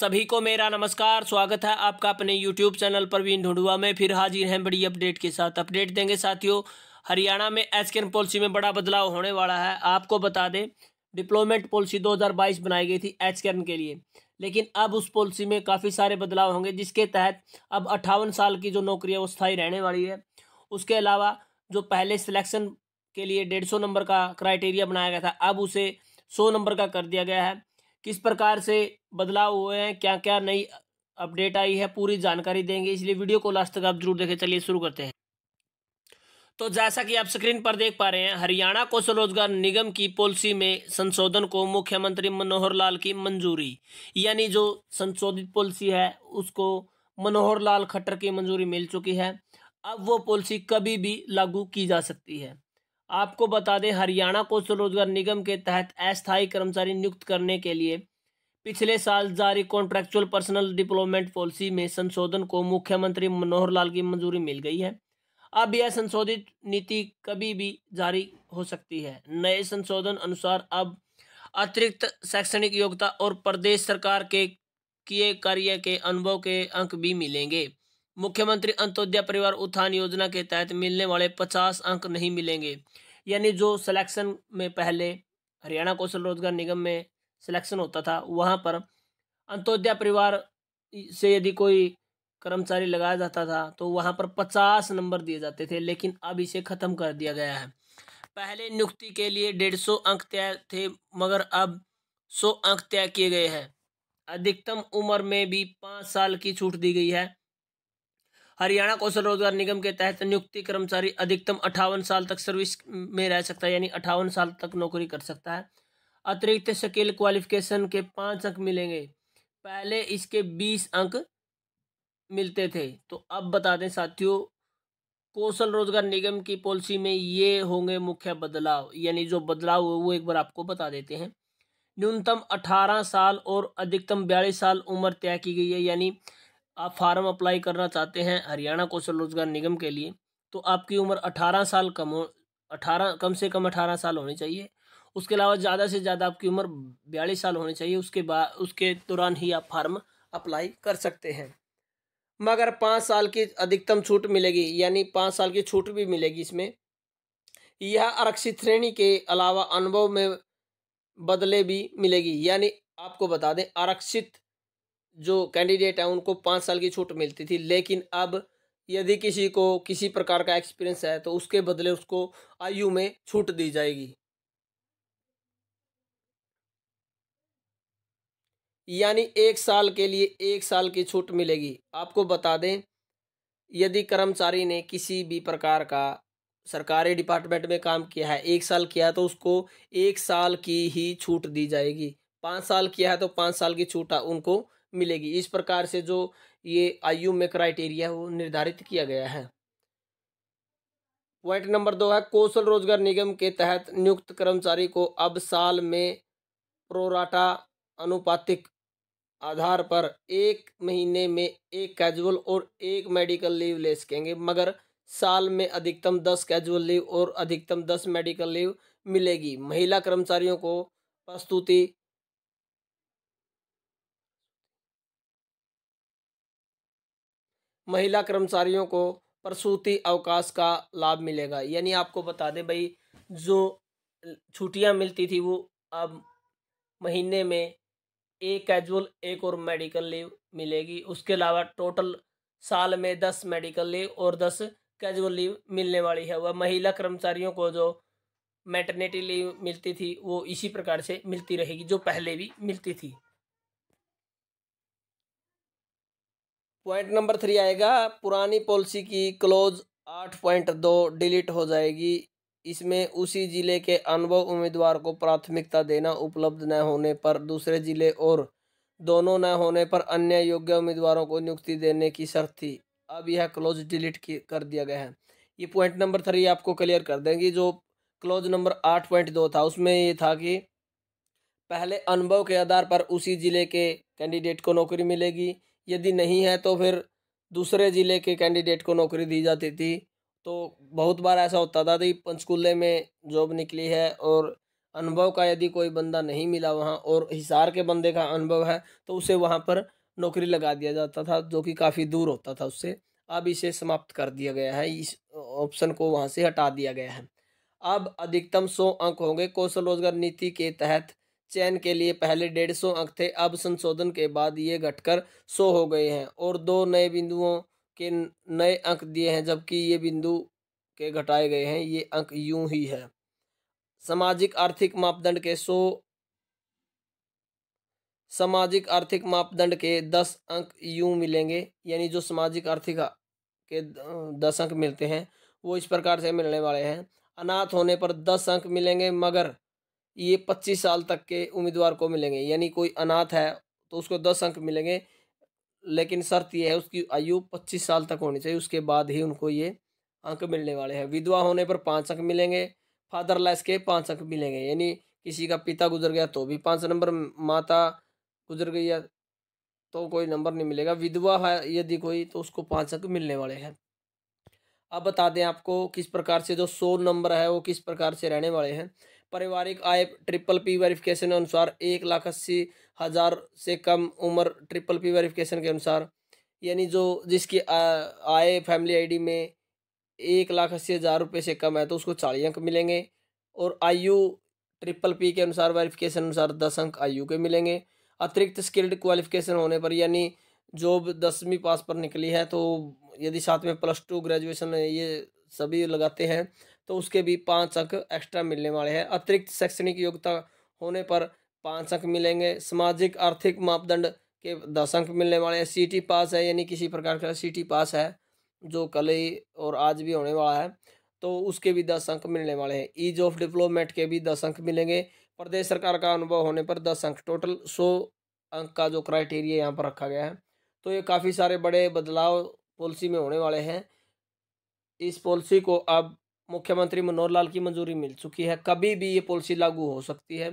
सभी को मेरा नमस्कार स्वागत है आपका अपने YouTube चैनल पर भी ढूंढुआ में फिर हाजिर हैं बड़ी अपडेट के साथ अपडेट देंगे साथियों हरियाणा में एसकेन पॉलिसी में बड़ा बदलाव होने वाला है आपको बता दें डिप्लोमेट पॉलिसी 2022 बनाई गई थी एच के लिए लेकिन अब उस पॉलिसी में काफ़ी सारे बदलाव होंगे जिसके तहत अब अट्ठावन साल की जो नौकरी है वो स्थायी रहने वाली है उसके अलावा जो पहले सिलेक्शन के लिए डेढ़ सौ नंबर का क्राइटेरिया बनाया गया था अब उसे सौ नंबर का कर दिया गया है किस प्रकार से बदलाव हुए हैं क्या क्या नई अपडेट आई है पूरी जानकारी देंगे इसलिए वीडियो को लास्ट तक आप जरूर देखें चलिए शुरू करते हैं तो जैसा कि आप स्क्रीन पर देख पा रहे हैं हरियाणा कौशल रोजगार निगम की पॉलिसी में संशोधन को मुख्यमंत्री मनोहर लाल की मंजूरी यानी जो संशोधित पॉलिसी है उसको मनोहर लाल खट्टर की मंजूरी मिल चुकी है अब वो पॉलिसी कभी भी लागू की जा सकती है आपको बता दें हरियाणा को स्वरोजगार निगम के तहत अस्थायी कर्मचारी नियुक्त करने के लिए पिछले साल जारी कॉन्ट्रैक्चुअल पर्सनल डिप्लोमेंट पॉलिसी में संशोधन को मुख्यमंत्री मनोहर लाल की मंजूरी मिल गई है अब यह संशोधित नीति कभी भी जारी हो सकती है नए संशोधन अनुसार अब अतिरिक्त शैक्षणिक योग्यता और प्रदेश सरकार के किए कार्य के अनुभव के अंक भी मिलेंगे मुख्यमंत्री अंत्योदय परिवार उत्थान योजना के तहत मिलने वाले पचास अंक नहीं मिलेंगे यानी जो सिलेक्शन में पहले हरियाणा कौशल रोजगार निगम में सिलेक्शन होता था वहाँ पर अंत्योदय परिवार से यदि कोई कर्मचारी लगाया जाता था तो वहाँ पर पचास नंबर दिए जाते थे लेकिन अब इसे ख़त्म कर दिया गया है पहले नियुक्ति के लिए डेढ़ सौ अंक तय थे मगर अब सौ अंक तय किए गए हैं अधिकतम उम्र में भी पाँच साल की छूट दी गई है हरियाणा कौशल रोजगार निगम के तहत नियुक्ति कर्मचारी अधिकतम अठावन साल तक सर्विस में रह सकता है यानी अठावन साल तक नौकरी कर सकता है अतिरिक्त स्किल क्वालिफिकेशन के पाँच अंक मिलेंगे पहले इसके बीस अंक मिलते थे तो अब बता दें साथियों कौशल रोजगार निगम की पॉलिसी में ये होंगे मुख्य बदलाव यानी जो बदलाव हुए वो एक बार आपको बता देते हैं न्यूनतम अठारह साल और अधिकतम बयालीस साल उम्र तय की गई है यानी आप फार्म अप्लाई करना चाहते हैं हरियाणा कौशल रोजगार निगम के लिए तो आपकी उम्र अठारह साल कम हो अठारह कम से कम अठारह साल होनी चाहिए उसके अलावा ज़्यादा से ज़्यादा आपकी उम्र बयालीस साल होनी चाहिए उसके बाद उसके दौरान ही आप फार्म अप्लाई कर सकते हैं मगर पाँच साल की अधिकतम छूट मिलेगी यानी पाँच साल की छूट भी मिलेगी इसमें यह आरक्षित श्रेणी के अलावा अनुभव में बदले भी मिलेगी यानी आपको बता दें आरक्षित जो कैंडिडेट हैं उनको पाँच साल की छूट मिलती थी लेकिन अब यदि किसी को किसी प्रकार का एक्सपीरियंस है तो उसके बदले उसको आयु में छूट दी जाएगी यानी एक साल के लिए एक साल की छूट मिलेगी आपको बता दें यदि कर्मचारी ने किसी भी प्रकार का सरकारी डिपार्टमेंट में काम किया है एक साल किया है तो उसको एक साल की ही छूट दी जाएगी पाँच साल किया है तो पाँच साल की छूट उनको मिलेगी इस प्रकार से जो ये आयु में क्राइटेरिया है वो निर्धारित किया गया है पॉइंट नंबर दो है कौशल रोजगार निगम के तहत नियुक्त कर्मचारी को अब साल में प्रोराटा अनुपातिक आधार पर एक महीने में एक कैजुअल और एक मेडिकल लीव ले सकेंगे मगर साल में अधिकतम दस कैजुअल लीव और अधिकतम दस मेडिकल लीव मिलेगी महिला कर्मचारियों को प्रस्तुति महिला कर्मचारियों को प्रसूति अवकाश का लाभ मिलेगा यानी आपको बता दें भाई जो छुट्टियां मिलती थी वो अब महीने में एक कैजुअल एक और मेडिकल लीव मिलेगी उसके अलावा टोटल साल में दस मेडिकल लीव और दस कैजुअल लीव मिलने वाली है वह महिला कर्मचारियों को जो मैटरनिटी लीव मिलती थी वो इसी प्रकार से मिलती रहेगी जो पहले भी मिलती थी पॉइंट नंबर थ्री आएगा पुरानी पॉलिसी की क्लोज आठ पॉइंट दो डिलीट हो जाएगी इसमें उसी जिले के अनुभव उम्मीदवार को प्राथमिकता देना उपलब्ध न होने पर दूसरे जिले और दोनों न होने पर अन्य योग्य उम्मीदवारों को नियुक्ति देने की शर्त थी अब यह क्लोज डिलीट कर दिया गया है ये पॉइंट नंबर थ्री आपको क्लियर कर देंगी जो क्लोज नंबर आठ पॉइंट दो था उसमें ये था कि पहले अनुभव के आधार पर उसी जिले के कैंडिडेट को नौकरी मिलेगी यदि नहीं है तो फिर दूसरे ज़िले के कैंडिडेट को नौकरी दी जाती थी तो बहुत बार ऐसा होता था कि पंचकूले में जॉब निकली है और अनुभव का यदि कोई बंदा नहीं मिला वहाँ और हिसार के बंदे का अनुभव है तो उसे वहाँ पर नौकरी लगा दिया जाता था जो कि काफ़ी दूर होता था उससे अब इसे समाप्त कर दिया गया है इस ऑप्शन को वहाँ से हटा दिया गया है अब अधिकतम सौ अंक होंगे कौशल रोजगार नीति के तहत चयन के लिए पहले डेढ़ सौ अंक थे अब संशोधन के बाद ये घटकर सौ हो गए हैं और दो नए बिंदुओं के नए अंक दिए हैं जबकि ये बिंदु के घटाए गए हैं ये अंक यूं ही है सामाजिक आर्थिक मापदंड के सौ सामाजिक आर्थिक मापदंड के दस अंक यूं मिलेंगे यानी जो सामाजिक आर्थिक के दस अंक मिलते हैं वो इस प्रकार से मिलने वाले हैं अनाथ होने पर दस अंक मिलेंगे मगर ये पच्चीस साल तक के उम्मीदवार को मिलेंगे यानी कोई अनाथ है तो उसको दस अंक मिलेंगे लेकिन शर्त यह है उसकी आयु पच्चीस साल तक होनी चाहिए उसके बाद ही उनको ये अंक मिलने वाले हैं विधवा होने पर पाँच अंक मिलेंगे फादरलेस के पाँच अंक मिलेंगे यानी किसी का पिता गुजर गया तो भी पाँच नंबर माता गुजर गई है तो कोई नंबर नहीं मिलेगा विधवा है यदि कोई तो उसको पाँच अंक मिलने वाले हैं अब बता दें आपको किस प्रकार से जो सौ नंबर है वो किस प्रकार से रहने वाले हैं पारिवारिक आय ट्रिपल पी वेरिफिकेशन के अनुसार एक लाख अस्सी हज़ार से कम उम्र ट्रिपल पी वेरिफिकेशन के अनुसार यानी जो जिसकी आय फैमिली आईडी में एक लाख अस्सी हज़ार रुपये से कम है तो उसको चालीस अंक मिलेंगे और आयु ट्रिपल पी के अनुसार वेरिफिकेशन अनुसार दस अंक आयु के मिलेंगे अतिरिक्त स्किल्ड क्वालिफिकेशन होने पर यानी जॉब दसवीं पास पर निकली है तो यदि साथ में प्लस टू ग्रेजुएशन ये सभी लगाते हैं तो उसके भी पाँच अंक एक्स्ट्रा मिलने वाले हैं अतिरिक्त शैक्षणिक योग्यता होने पर पाँच अंक मिलेंगे सामाजिक आर्थिक मापदंड के दस अंक मिलने वाले हैं सी पास है यानी किसी प्रकार का सी पास है जो कल ही और आज भी होने वाला है तो उसके भी दस अंक मिलने वाले हैं ईज ऑफ डिप्लोमेट के भी दस अंक मिलेंगे प्रदेश सरकार का अनुभव होने पर दस अंक टोटल सौ अंक का जो क्राइटेरिया यहाँ पर रखा गया है तो ये काफ़ी सारे बड़े बदलाव पॉलिसी में होने वाले हैं इस पॉलिसी को अब मुख्यमंत्री मनोहर लाल की मंजूरी मिल चुकी है कभी भी ये पॉलिसी लागू हो सकती है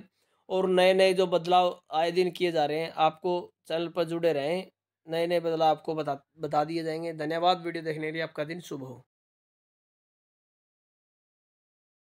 और नए नए जो बदलाव आए दिन किए जा रहे हैं आपको चैनल पर जुड़े रहें नए नए बदलाव आपको बता बता दिए जाएंगे धन्यवाद वीडियो देखने के लिए आपका दिन शुभ हो